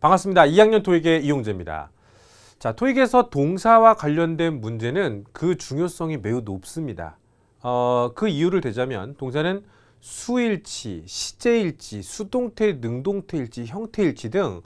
반갑습니다. 2학년 토익의 이용재입니다. 자, 토익에서 동사와 관련된 문제는 그 중요성이 매우 높습니다. 어, 그 이유를 대자면 동사는 수일치, 시제일치, 수동태, 능동태일치, 형태일치 등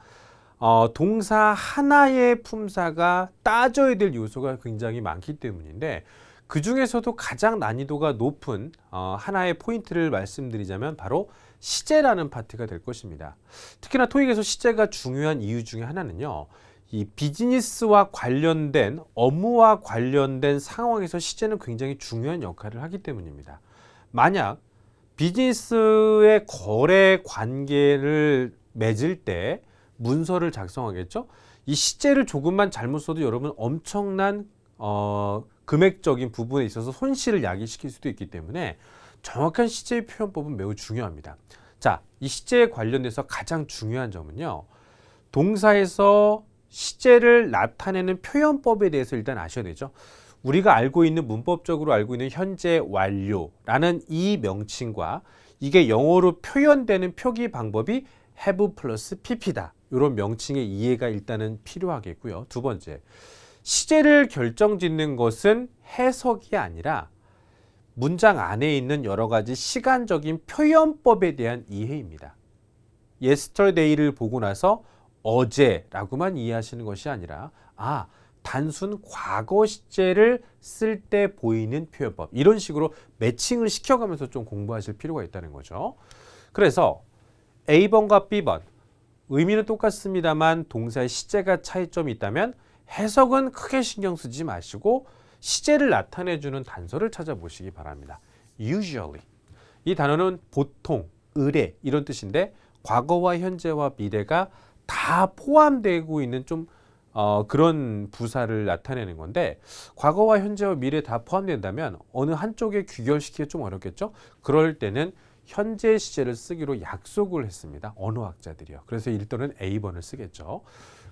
어, 동사 하나의 품사가 따져야 될 요소가 굉장히 많기 때문인데 그 중에서도 가장 난이도가 높은 어, 하나의 포인트를 말씀드리자면 바로 시제라는 파트가 될 것입니다. 특히나 토익에서 시제가 중요한 이유 중에 하나는요. 이 비즈니스와 관련된 업무와 관련된 상황에서 시제는 굉장히 중요한 역할을 하기 때문입니다. 만약 비즈니스의 거래 관계를 맺을 때 문서를 작성하겠죠. 이 시제를 조금만 잘못 써도 여러분 엄청난 어, 금액적인 부분에 있어서 손실을 야기시킬 수도 있기 때문에 정확한 시제 의 표현법은 매우 중요합니다. 자, 이 시제에 관련돼서 가장 중요한 점은요. 동사에서 시제를 나타내는 표현법에 대해서 일단 아셔야 되죠. 우리가 알고 있는 문법적으로 알고 있는 현재 완료라는 이 명칭과 이게 영어로 표현되는 표기 방법이 have 플러스 pp다. 이런 명칭의 이해가 일단은 필요하겠고요. 두 번째, 시제를 결정짓는 것은 해석이 아니라 문장 안에 있는 여러 가지 시간적인 표현법에 대한 이해입니다. yesterday를 보고 나서 어제라고만 이해하시는 것이 아니라 아 단순 과거 시제를 쓸 때 보이는 표현법 이런 식으로 매칭을 시켜가면서 좀 공부하실 필요가 있다는 거죠. 그래서 A번과 B번 의미는 똑같습니다만 동사의 시제가 차이점이 있다면 해석은 크게 신경 쓰지 마시고 시제를 나타내주는 단서를 찾아보시기 바랍니다. usually 이 단어는 보통, 의뢰 이런 뜻인데 과거와 현재와 미래가 다 포함되고 있는 좀 어, 그런 부사를 나타내는 건데 과거와 현재와 미래 다 포함된다면 어느 한쪽에 귀결시키기 좀 어렵겠죠? 그럴 때는 현재 시제를 쓰기로 약속을 했습니다. 언어학자들이요. 그래서 일단은 A번을 쓰겠죠.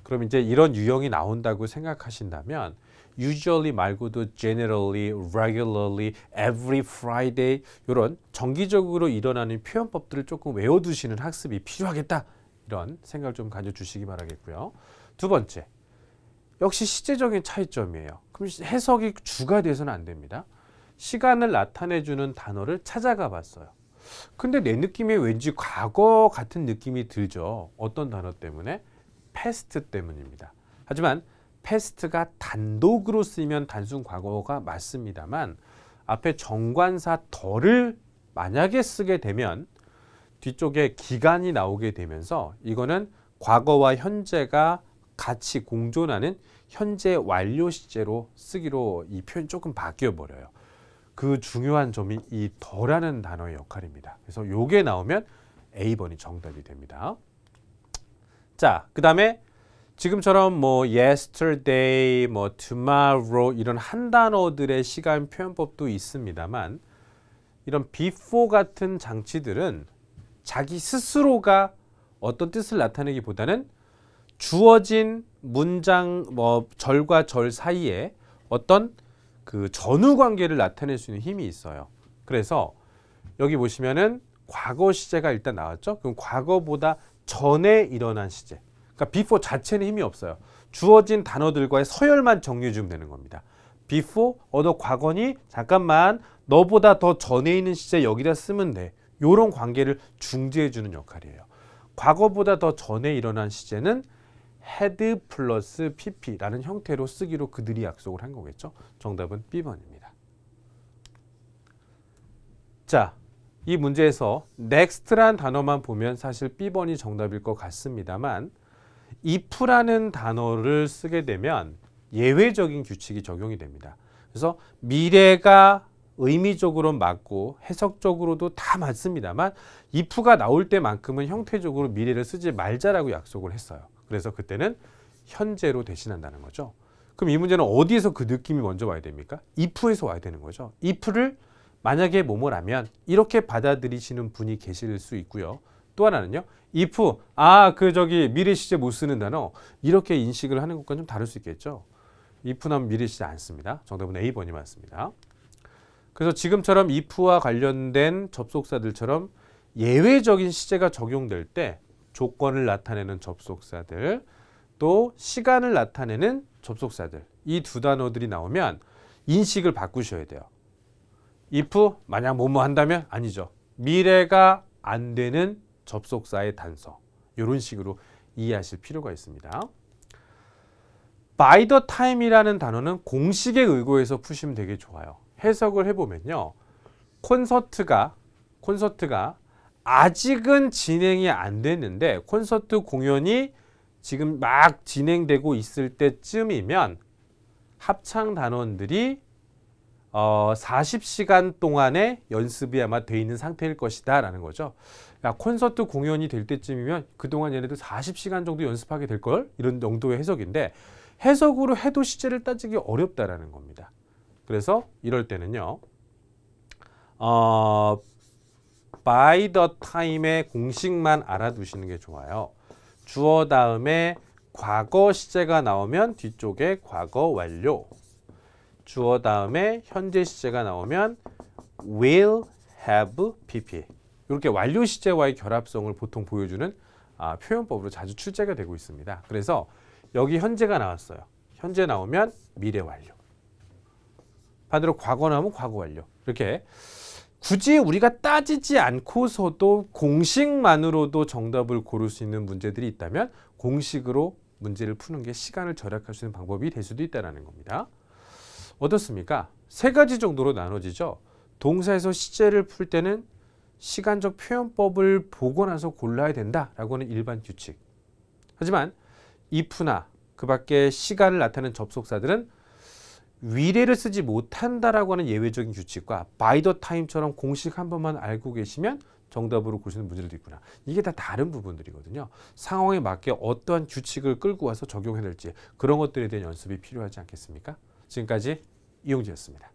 그럼 이제 이런 유형이 나온다고 생각하신다면 usually 말고도 generally, regularly, every Friday 이런 정기적으로 일어나는 표현법들을 조금 외워두시는 학습이 필요하겠다 이런 생각을 좀 가져주시기 바라겠고요. 두 번째, 역시 시제적인 차이점이에요. 그럼 해석이 주가 돼서는 안 됩니다. 시간을 나타내주는 단어를 찾아가 봤어요. 근데 내 느낌이 왠지 과거 같은 느낌이 들죠. 어떤 단어 때문에? 패스트 때문입니다. 하지만 패스트가 단독으로 쓰이면 단순 과거가 맞습니다만 앞에 정관사 덜을 만약에 쓰게 되면 뒤쪽에 기간이 나오게 되면서 이거는 과거와 현재가 같이 공존하는 현재 완료 시제로 쓰기로 이표현 조금 바뀌어 버려요. 그 중요한 점이 이 더라는 단어의 역할입니다. 그래서 요게 나오면 A번이 정답이 됩니다. 자, 그 다음에 지금처럼 뭐 yesterday, 뭐 tomorrow 이런 한 단어들의 시간 표현법도 있습니다만 이런 before 같은 장치들은 자기 스스로가 어떤 뜻을 나타내기보다는 주어진 문장 뭐 절과 절 사이에 어떤 그 전후 관계를 나타낼 수 있는 힘이 있어요. 그래서 여기 보시면은 과거 시제가 일단 나왔죠. 그럼 과거보다 전에 일어난 시제. 그러니까 before 자체는 힘이 없어요. 주어진 단어들과의 서열만 정리해주면 되는 겁니다. before 얻어 과거니 잠깐만 너보다 더 전에 있는 시제 여기다 쓰면 돼. 요런 관계를 중재해주는 역할이에요. 과거보다 더 전에 일어난 시제는 had 플러스 pp라는 형태로 쓰기로 그들이 약속을 한 거겠죠. 정답은 B번입니다. 자, 이 문제에서 next란 단어만 보면 사실 B번이 정답일 것 같습니다만 if라는 단어를 쓰게 되면 예외적인 규칙이 적용이 됩니다. 그래서 미래가 의미적으로 맞고 해석적으로도 다 맞습니다만 if가 나올 때만큼은 형태적으로 미래를 쓰지 말자라고 약속을 했어요. 그래서 그때는 현재로 대신한다는 거죠. 그럼 이 문제는 어디에서 그 느낌이 먼저 와야 됩니까? if에서 와야 되는 거죠. if를 만약에 뭐뭐라면 이렇게 받아들이시는 분이 계실 수 있고요. 또 하나는요. if, 아, 그 저기 미래 시제 못 쓰는 단어 이렇게 인식을 하는 것과 좀 다를 수 있겠죠. i f 나 미래 시제 안 씁니다. 정답은 A번이 맞습니다. 그래서 지금처럼 if와 관련된 접속사들처럼 예외적인 시제가 적용될 때 조건을 나타내는 접속사들 또 시간을 나타내는 접속사들 이 두 단어들이 나오면 인식을 바꾸셔야 돼요. if 만약 뭐뭐 한다면 아니죠. 미래가 안 되는 접속사의 단서. 이런 식으로 이해하실 필요가 있습니다. by the time이라는 단어는 공식에 의거해서 푸시면 되게 좋아요. 해석을 해보면요. 콘서트가 콘서트가 아직은 진행이 안 됐는데 콘서트 공연이 지금 막 진행되고 있을 때쯤이면 합창 단원들이 어, 40시간 동안의 연습이 아마 돼 있는 상태일 것이다 라는 거죠. 야, 콘서트 공연이 될 때쯤이면 그동안 얘네들 40시간 정도 연습하게 될 걸? 이런 정도의 해석인데 해석으로 해도 시제를 따지기 어렵다라는 겁니다. 그래서 이럴 때는요. 어, by the time의 공식만 알아두시는 게 좋아요. 주어 다음에 과거 시제가 나오면 뒤쪽에 과거 완료 주어 다음에 현재 시제가 나오면 will have pp 이렇게 완료 시제와의 결합성을 보통 보여주는 아, 표현법으로 자주 출제가 되고 있습니다. 그래서 여기 현재가 나왔어요. 현재 나오면 미래 완료. 반대로 과거 나오면 과거 완료. 이렇게 굳이 우리가 따지지 않고서도 공식만으로도 정답을 고를 수 있는 문제들이 있다면 공식으로 문제를 푸는 게 시간을 절약할 수 있는 방법이 될 수도 있다는 겁니다. 어떻습니까? 세 가지 정도로 나눠지죠. 동사에서 시제를 풀 때는 시간적 표현법을 보고 나서 골라야 된다라고 하는 일반 규칙. 하지만 if나 그 밖에 시간을 나타내는 접속사들은 위례를 쓰지 못한다라고 하는 예외적인 규칙과 by the time처럼 공식 한 번만 알고 계시면 정답으로 고시는 문제들도 있구나. 이게 다 다른 부분들이거든요. 상황에 맞게 어떠한 규칙을 끌고 와서 적용해야될지 그런 것들에 대한 연습이 필요하지 않겠습니까? 지금까지 이용주였습니다